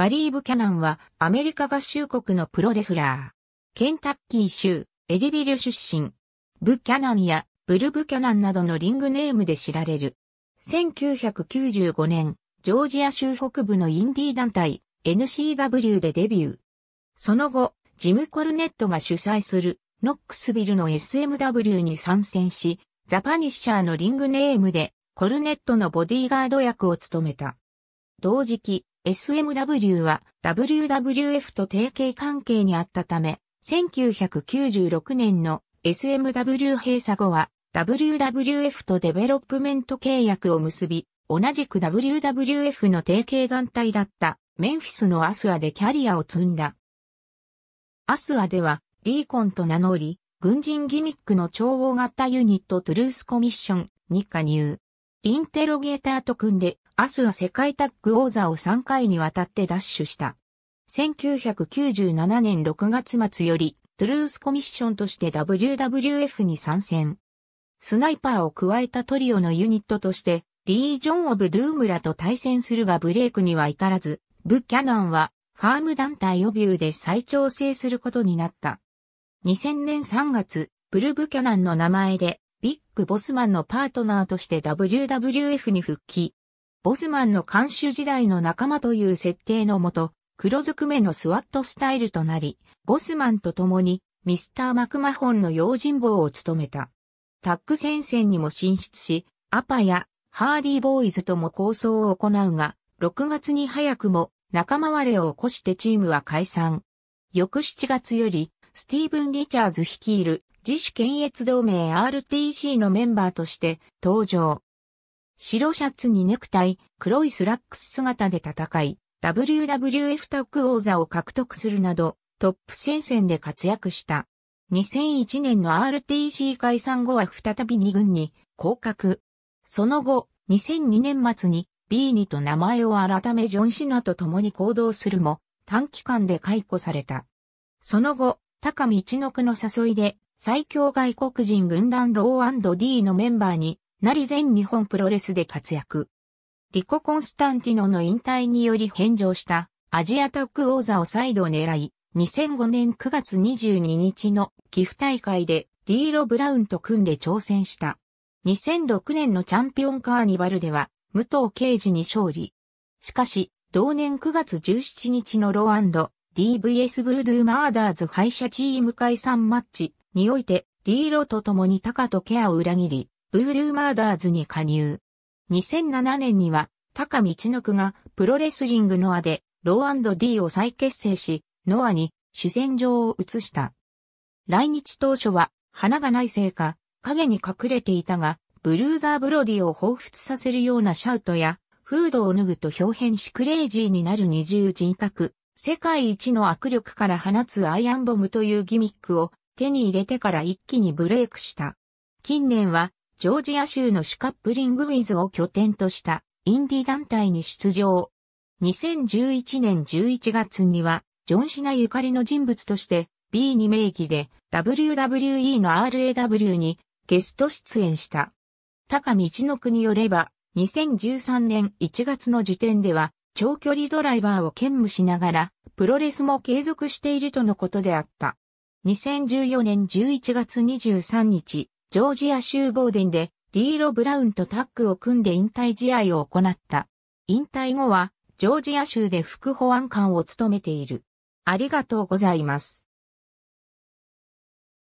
バリー・ブキャナンはアメリカ合衆国のプロレスラー。ケンタッキー州エディビル出身。ブキャナンやブル・ブキャナンなどのリングネームで知られる。1995年、ジョージア州北部のインディー団体 NCW でデビュー。その後、ジム・コルネットが主催するノックスビルの SMW に参戦し、ザ・パニッシャーのリングネームでコルネットのボディーガード役を務めた。同時期、SMW は WWF と提携関係にあったため、1996年の SMW 閉鎖後は WWF とデベロップメント契約を結び、同じく WWF の提携団体だったメンフィスのアスアでキャリアを積んだ。アスアではリーコンと名乗り、軍人ギミックの超大型ユニットトゥルースコミッションに加入。インテロゲーターと組んでアスは世界タッグ王座を3回にわたって奪取した。1997年6月末より、トゥルースコミッションとして WWF に参戦。スナイパーを加えたトリオのユニットとして、リージョン・オブ・ドゥームらと対戦するがブレイクには至らず、ブ・キャナンは、ファーム団体オビューで再調整することになった。2000年3月、ブル・ブキャナンの名前で、ビッグ・ボスマンのパートナーとして WWF に復帰。ボスマンの監修時代の仲間という設定のもと、黒ずくめのスワットスタイルとなり、ボスマンと共にミスター・マクマホンの用心棒を務めた。タッグ戦線にも進出し、アパやハーディーボーイズとも構想を行うが、6月に早くも仲間割れを起こしてチームは解散。翌7月より、スティーブン・リチャーズ率いる自主検閲同盟 RTC のメンバーとして登場。白シャツにネクタイ、黒いスラックス姿で戦い、WWF タッグ王座を獲得するなど、トップ戦線で活躍した。2001年の RTC 解散後は再び2軍に降格。その後、2002年末に b にと名前を改めジョン・シナと共に行動するも、短期間で解雇された。その後、高道の句の誘いで、最強外国人軍団ロー &D のメンバーになり全日本プロレスで活躍。リコ・コンスタンティノの引退により返上したアジアタック王座を再度狙い、2005年9月22日の寄付大会でディーロ・ブラウンと組んで挑戦した。2006年のチャンピオンカーニバルでは、武藤敬司に勝利。しかし、同年9月17日のロー &DVS ブルドゥーマーダーズ敗者チーム解散マッチにおいて、ディーロと共にタカとケアを裏切り、ブールーマーダーズに加入。2007年には、高道のくがプロレスリングノアで、ロー &D を再結成し、ノアに主戦場を移した。来日当初は、花がないせいか、影に隠れていたが、ブルーザーブロディを彷彿させるようなシャウトや、フードを脱ぐと表変しクレイジーになる二重人格、世界一の握力から放つアイアンボムというギミックを手に入れてから一気にブレイクした。近年はジョージア州のシュカップリングウィズを拠点としたインディ団体に出場。2011年11月には、ジョン・シナゆかりの人物として B に名義で WWE の RAW にゲスト出演した。高道の国よれば、2013年1月の時点では、長距離ドライバーを兼務しながら、プロレスも継続しているとのことであった。2014年11月23日、ジョージア州ボーデンでディーロ・ブラウンとタッグを組んで引退試合を行った。引退後はジョージア州で副保安官を務めている。ありがとうございます。